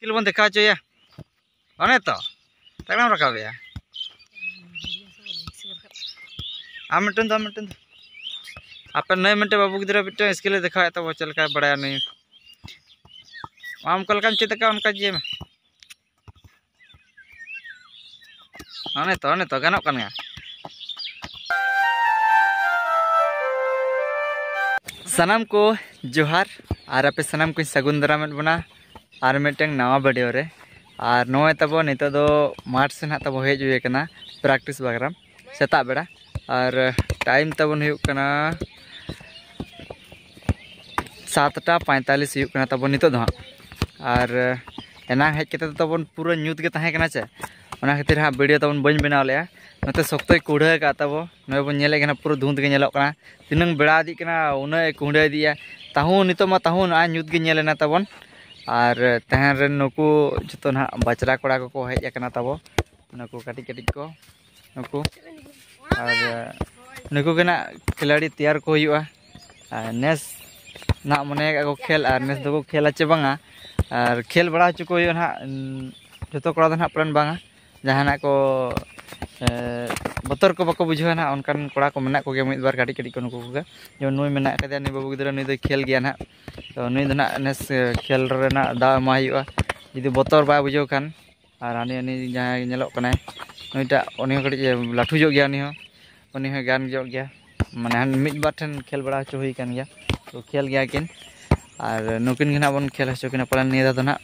Kilo बंद देखा चाहिए अने तो तक नाम रखा भैया हाँ मिट्टन था मिट्टन आप नए मिट्टे बाबू की तरह बिट्टे इसके लिए देखा है तो वो चल का बढ़ाया नहीं वहाँ कल का चित का उनका जी में तो अने तो गाना कन सनम को जोहार और आप सनम को सगुन दराम बना आर मिट्टे नवा बडियो और नवे तब नित मार्च ना तब हजना प्रैक्टिस बगराम सेता बेड़ा और टाइम तब सतटा पैंतालिस तब नित और एना हजते तब पूरा नुतगे चे वना खातिर हाँ भिडियो तब बी बना लगे नाते सख्त कूढ़ा तब नोले पूरा धुंदे नलोक तीन बेड़ा उन्ना कूढ़ा तहु नितमा तहु नुतगे नलेना ar tehan ren nuku jutu na bacara kura kuku hek ya kena tabo nuku kati kati ko nuku nuku kena kelari tiar ko yua nes na monek aku kel ar nes nuku kelat a. ar kel bra cuku yua na jutu kura tuh na pran banga जहाँ को बतर को बाको बुझे ना उनकान कड़ा को मना को बार कटी कटी को नुक जो नई मना नई बाबू गिदा नई खेल गया ना तो नई तो ना ने खेल रहा दावा जी बतर बा बुझे खान रानी जहाँ नईटा कटे लाठू जो गया गान जो गया माने मिट बार ठेन खेल बड़ा अच्छे गया तो खेल गया किन और नुकिन के ना बन खेल अच्छे ना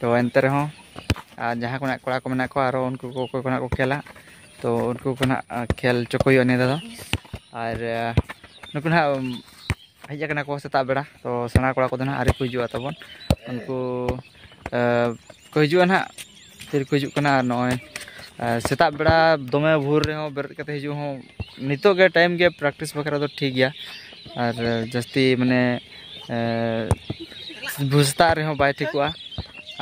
तो एनते जहाँ को कड़ा को मे उनको खेला तो उनको ना खेल चोक और नुक ना हजना को सेता बेड़ा तो सेना कड़ा को ना आरी को हजार तब उनको को हजार ना तिर को हजना सेता बेड़ा दमे भूर रहे बेरद हजू हूँ नित टाइम के प्रैक्टिस बखेरा तो ठीक है और जस्ती मैंने भूसता रहे ठीक है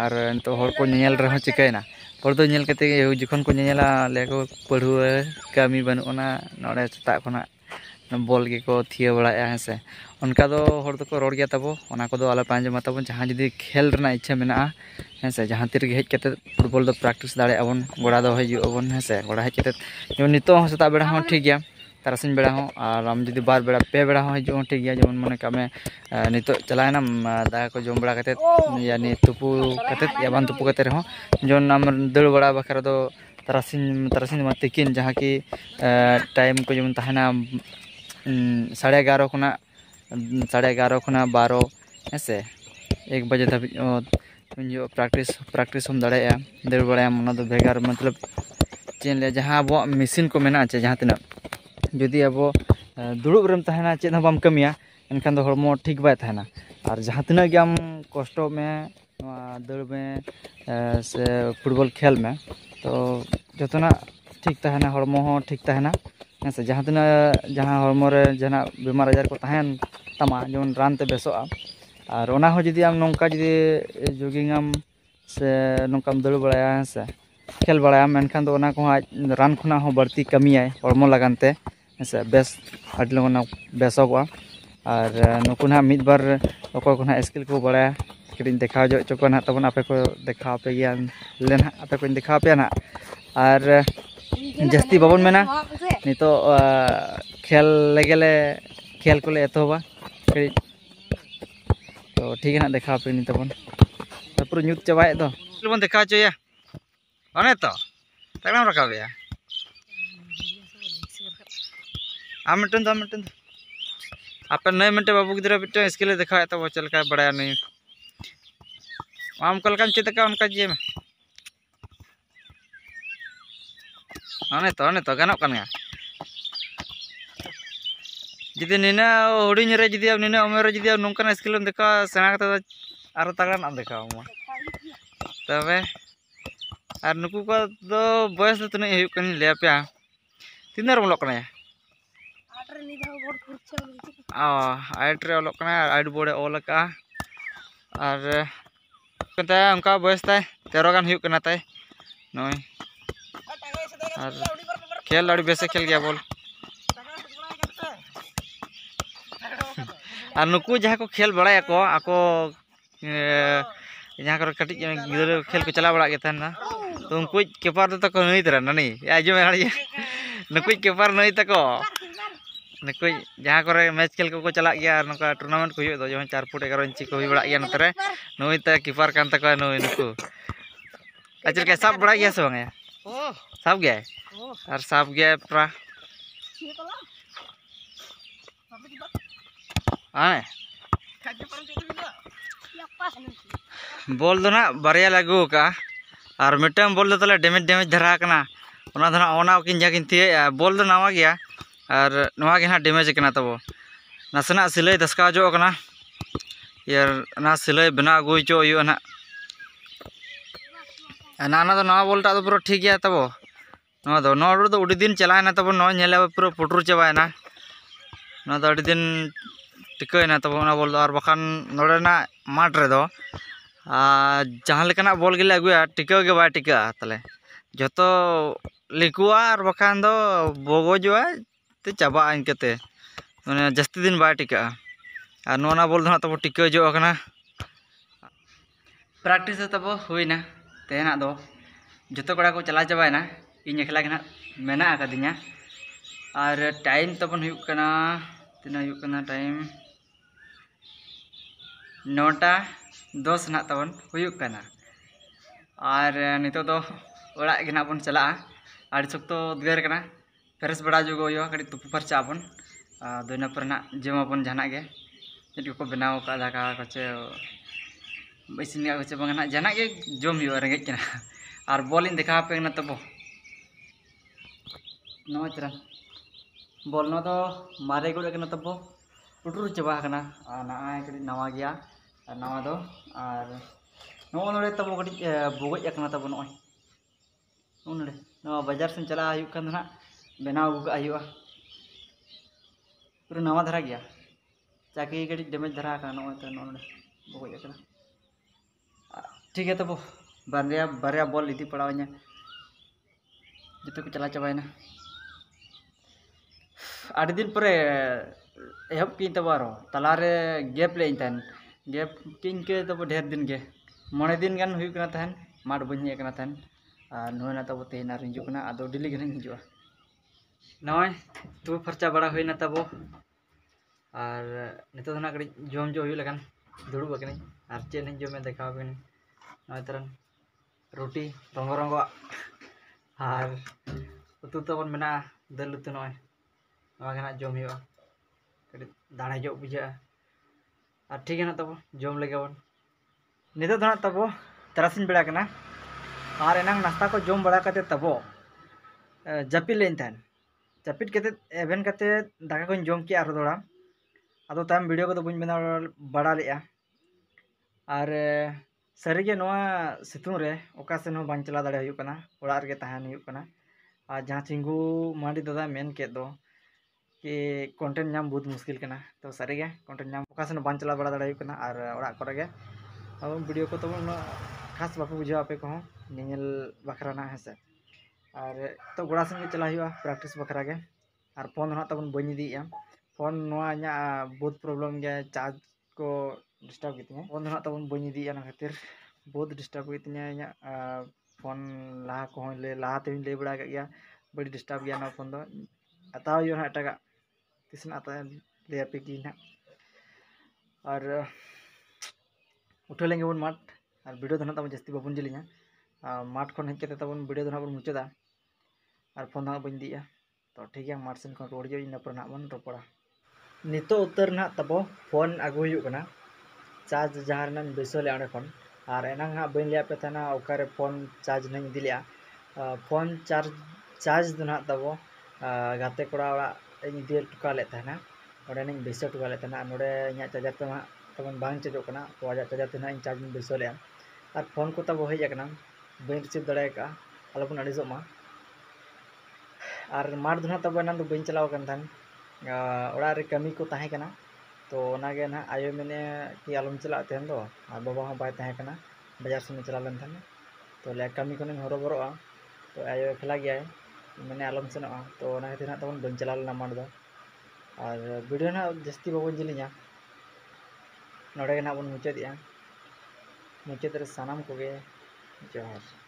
और तो हर को नेल रहे चिकायना पर तो नेल करते जखन को नेला लेको पढ़ुआ कमी बनूना नड़े सता खना बॉल के को थिया बड़ा है से उनका तो हर तो को रोड गया तबो ओना को तो आला पांच माता जहां जदी खेल रना इच्छा मेना है से जहां तिर हेज करते फुटबॉल तो प्रैक्टिस दाड़े अबन गोड़ा दो हजु अबन है से गोड़ा हेज करते नितो सता बेड़ा हो ठीक गया तारासी बेड़ा जी बार बेड़ा पे बेड़ा हजू ठीक है जमीन मन कामे नित चलाना दाको जम बड़ा यानी तुपूत या बान तुपू करते जमन आम दौड़ बड़ा बाखारा तो तारासी तारासी तिकीन जहाँ कि टाइम को जमीन तहना साढ़े एगारो खुना साढ़े एगारो खुना बारो हेसे एक बजे धाज प्रैक्टिस प्रैक्टिस हम दड़े दौड़ बड़ा भेगार मतलब चेन ले जहाँ अब मेसिन को मेना चे जहाँ तना जुदी अब दुड़बरेम तहना चेद बाम कमिया एनखान ठीक बैना और जहाँ तीनाम कष्ट में दौड़ में से फुटबल खेल में तो जतना ठीक तहना हम ठीक तहना से जहाँ तना जहाँ हम जहाँ बीमार आजार को तहन तमा जो रानते बेसा और जी नौका जी जोगिंग से नौकाम दौड़ बड़ा से खेल बड़ा मेखान रान खुना बाड़ती कमी है हम लगानते बेस हाट लगे बेसोग और नुक ना मिद बार ना स्किल को बड़ा कटी देखा जो चुको ना तब आप देखा पे लेना आप देखा पे ना और जस्ती बाबन मेना नित तो, खेल लगे खेल को एतोबा तो ठीक है ना देखा पे नितबन तो तो पूरा बन देखा चोया तो तकड़ा रखा है हम मिटन दो मिटन दो आपन नहीं मिटे बाबू गिद्रा मिट्टन इसके लिए दिखाया था वो चल का बड़ा नहीं आम कल का चित का उनका जे में अने तो अने तो गनक कन गा जुदी निना हुडिंग रे जुदी निना उमेर रे जुदी नोंकन स्किल हम देखा सेना कता आरो तगड़ा नाम देखा हम तबे आर नुकु को दो बयस तो नहीं हुई कनी ले पे तीन रमलक ना ᱟᱭᱤᱴ ᱨᱮ ᱚᱞᱚᱜ ᱠᱟᱱᱟ ᱟᱭᱤᱴ ᱵᱳᱨᱰ ᱮ ᱚᱞ ᱟᱠᱟᱜᱼᱟ ᱟᱨ ᱛᱟᱭ ᱚᱱᱠᱟ ᱵᱚᱭᱮᱥ ᱛᱟᱭ ᱛᱮᱨᱚ ᱜᱟᱱ ᱦᱩᱭᱩᱜ ᱠᱟᱱᱟ ᱛᱟᱭ ᱱᱚᱜᱼᱚᱭ ᱟᱨ ᱠᱷᱮᱞ ᱟᱹᱰᱤ ᱵᱮᱥᱮ ᱠᱷᱮᱞ ᱜᱮᱭᱟ ᱵᱚᱞ ᱟᱨ ᱱᱩᱠᱩ ᱡᱟᱦᱟᱸ ᱠᱚ ᱠᱷᱮᱞ ᱵᱟᱲᱟᱭᱟᱠᱚ ᱟᱠᱚ जहाँ कर कटिज गिदर खेल को चला बड़ा तो उनको केपार तक नई तरह नानी आज नकुज केपार नई तक जहाँ को मैच खेल को चला गया नौका टूर्नामेंट को जो चार फुट एगारो इंची को बड़ा गया नतरे नुते कीपर कर सब बड़ा गया से बाया सब गया और सब गया पूरा हाँ बॉल तो ना बारे अगू का और मिट्टन बॉल तो डेमेज डेमेज धारा ओना ओना जा बॉल तो नवा गया और नवागे हाँ डेमेज तब नासना सिलाई दसका जो बना अगुई ना नाना बोलता तो पूरा ठीक है तब नवा तो नवा तो उड़ी दिन चलाएना तब नवा पूरा पुटरू चबाएना नवा दिन टिकाएना तब ना बोल और बखान नोड़ेना जहाँ लेकना बोल गेले अगुया टिकाव के टिका तले जो तो और बखान दो चाबा इनकते मैंने जस्ती दिन बै टिका और ना बोल तो तब टिका हजो प्रैक्टिस तब होना तेना दो जो तो कड़ा को चला चाबा इन एखला के ना मेना और टाइम तब तक टाइम नौटा दस ना तब और नित चला अड़ सकत Udgar peres berada juga yo kari tupu percabun dona pernah jema pun jana ge jadi kok benau kak kacau kak kece isin kak kece pengen jana ge jom yo orang kena ar bolin deka apa yang nato bo nama cera bol nato mare gue deka nato bo utur coba kena nama kari nama gea nama to ar nama nore tabo kari e, bogo ya kena tabo noi nama bajar sen cera ayuk kan benar juga ayo ah, pura nama dharagya, cakai ini kiri damage dharagan, nama itu nona, ya kan? Oke ya, tapi barya barya ball itu pelawanya, jitu kita lacha bayna. Hari ini pura, ya kini tapi baru, telar gap lain tan, gap king ke tapi dah hari ini ke, mana hari ini kan hujan tan, mat bunyi kan tan, nona tapi teh narin atau dili kan injuah. नॉय तो फर्चा बड़ा होना तबो और नितो ना कड़ी जम जो लगन दुड़ब कि और चेन जमे देखा बिन नॉय तरन रंग रंगो रंगो और उतु तबन मेना दाल उतु नॉय नॉय जम हो कड़ी दाड़े जो बुझा और ठीक है ना तब जम लगे बन नितो ना तबो तरसिन बेड़ा और एना नास्ता को जम बड़ा तब जपिल लेन चपीट के एवन करते दाका को जो के थोड़ा अदम भिडियो को बुँ बना बड़ा और सारीगे सितुरे अका चला दुकान ओरगे तहन होना जहाँ चिंगू मांडी दादा मेन के दो कि कन्टेंट नाम बहुत मुश्किल करना तो सारीगे कन्टेंट नाम अका सेन चला बड़ा दुकान और ओरा कोगे भिडियो को खास बाप बुझे आपे को बखरा ना हेसे और तो गोड़ा संगे चला प्रैक्टिस बखरा के आर फोन तब बी फोन बहुत प्रॉब्लम गया चार्ज को डिस्टर्ब कितने फोन तब बी खातिर बहुत डिस्टर्ब हो फोन लहा को लहा तीन लै बड़ा गया बड़ी डिस्टर्ब गया फोन हतावे ना एटगा तीस लैपे कि ना और उठा लेंगे बन माठ और भिडियो तो ना जस्ती बाबन जिले माठ खन हेजे तब भिडियो तो ना बन मुचादा ᱟᱨ ᱯᱷᱳᱱ ᱦᱟᱸᱜ ᱵᱟᱹᱧ ᱤᱫᱤᱭᱟ ᱛᱚ ᱴᱷᱤᱠ ᱜᱮᱭᱟ ᱢᱟᱴᱷ ᱥᱮᱱ ᱠᱷᱚᱱ ᱨᱩᱣᱟᱹᱲ ᱦᱤᱡᱩᱜ ᱤᱱᱟᱹ ᱯᱚᱨᱮ ᱦᱟᱸᱜ ᱵᱚᱱ ᱨᱚᱯᱚᱲᱟ ᱱᱤᱛᱚᱜ ᱩᱛᱟᱹᱨ ᱱᱟᱜ ᱛᱟᱵᱚ ᱯᱷᱳᱱ ᱟᱹᱜᱩ ᱦᱩᱭᱩᱜ ᱠᱟᱱᱟ ᱪᱟᱨᱡᱽ ᱡᱟᱦᱟᱸ ᱨᱮᱱᱟᱜ ᱤᱧ ᱵᱟᱹᱭᱥᱟᱹᱣ ᱞᱮᱜᱼᱟ ᱚᱸᱰᱮ ᱠᱷᱚᱱ ᱟᱨ ᱮᱱᱟᱝ ᱦᱟᱸᱜ ᱵᱟᱹᱧ ᱞᱟᱹᱭᱟᱫ ᱯᱮ ᱛᱟᱦᱮᱱᱟ ᱚᱠᱟᱨᱮ ᱯᱷᱳᱱ ᱪᱟᱨᱡᱽ ᱱᱟᱜ ᱤᱧ ᱤᱫᱤ ᱞᱮᱜᱼᱟ ᱯᱷᱳᱱ ᱪᱟᱨᱡᱽ ᱪᱟᱨᱡᱽ ᱫᱚ ᱱᱟᱜ ᱛᱟᱵᱚ ᱜᱟᱛᱮ ᱠᱚᱲᱟ ᱚᱲᱟᱜ ᱤᱧ ᱤᱫᱤ ᱦᱚᱴᱚ ᱞᱮᱫ ᱛᱟᱦᱮᱱᱟ ᱚᱸᱰᱮᱱᱤᱧ ᱵᱟᱹᱭᱥᱟᱹᱣ ᱦᱚᱴᱚ ᱞᱮᱫ ᱛᱟᱦᱮᱱᱟ ᱟᱨ ᱱᱚᱰᱮ ᱤᱧᱟᱹᱜ ᱪᱟᱨᱡᱟᱨ ᱛᱮᱢᱟ ᱛᱟᱵᱚᱱ ᱵᱟᱝ ᱪᱟᱨᱡᱚᱜ ᱠᱟᱱᱟ ᱛᱚ ᱟᱡᱟᱜ ᱪᱟᱨᱡᱟᱨ ᱛᱮ ᱱᱟᱜ ᱤᱧ ᱪᱟᱨᱡᱽ ᱤᱧ ᱵᱟᱹᱭᱥᱟᱹᱣ ᱞᱮᱜᱼᱟ ᱟᱨ ᱯᱷᱳᱱ ᱠᱚ ᱛᱟᱵᱚ ᱦᱮᱡ ᱟᱠᱟᱱᱟ ᱵᱟᱹᱧ ᱨᱤᱥᱤᱵᱷ ᱫᱟᱲᱮ ᱟᱠᱟᱜᱼᱟ ᱟᱞᱚᱵᱚᱱ ᱟᱹᱲᱤᱥᱚᱜ ᱢᱟ और मार्द ना तब ना बी चलाव थे कमी को तो ना आयो मेने कि आलम चला तेन दो बाबा हाँ बै तहकना बाजार सेने चला लेन थे तो ले कमी को हरबर तो आयो खेला गया मैंने आलम सेन तो खातिर तब बी चला लेना मार्द और भिडियो ना जस्ती बाबन जिलीजा नोड़े ना बन मुचादे मुचाद सामान को जहाँ